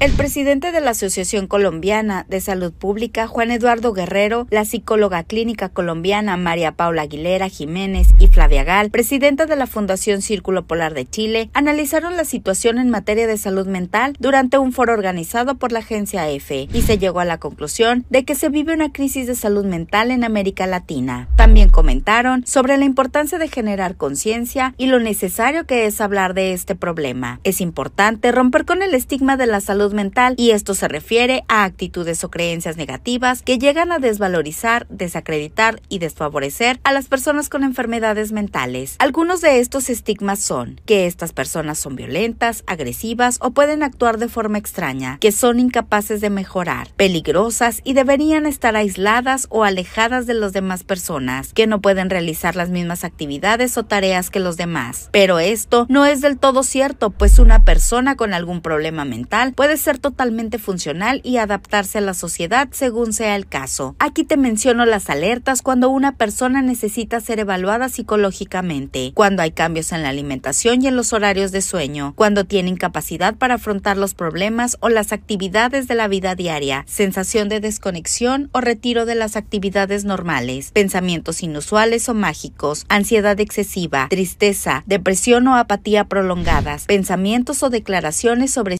El presidente de la Asociación Colombiana de Salud Pública, Juan Eduardo Guerrero, la psicóloga clínica colombiana María Paula Aguilera Jiménez y Flavia Gal, presidenta de la Fundación Círculo Polar de Chile, analizaron la situación en materia de salud mental durante un foro organizado por la agencia EFE e y se llegó a la conclusión de que se vive una crisis de salud mental en América Latina. También comentaron sobre la importancia de generar conciencia y lo necesario que es hablar de este problema. Es importante romper con el estigma de la salud mental y esto se refiere a actitudes o creencias negativas que llegan a desvalorizar, desacreditar y desfavorecer a las personas con enfermedades mentales. Algunos de estos estigmas son que estas personas son violentas, agresivas o pueden actuar de forma extraña, que son incapaces de mejorar, peligrosas y deberían estar aisladas o alejadas de las demás personas que no pueden realizar las mismas actividades o tareas que los demás. Pero esto no es del todo cierto, pues una persona con algún problema mental puede ser totalmente funcional y adaptarse a la sociedad según sea el caso. Aquí te menciono las alertas cuando una persona necesita ser evaluada psicológicamente, cuando hay cambios en la alimentación y en los horarios de sueño, cuando tiene incapacidad para afrontar los problemas o las actividades de la vida diaria, sensación de desconexión o retiro de las actividades normales, pensamientos inusuales o mágicos, ansiedad excesiva, tristeza, depresión o apatía prolongadas, pensamientos o declaraciones sobre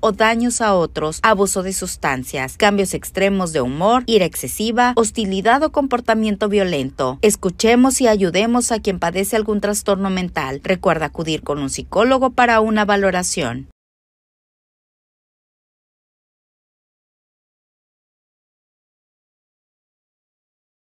o daños a otros, abuso de sustancias, cambios extremos de humor, ira excesiva, hostilidad o comportamiento violento. Escuchemos y ayudemos a quien padece algún trastorno mental. Recuerda acudir con un psicólogo para una valoración.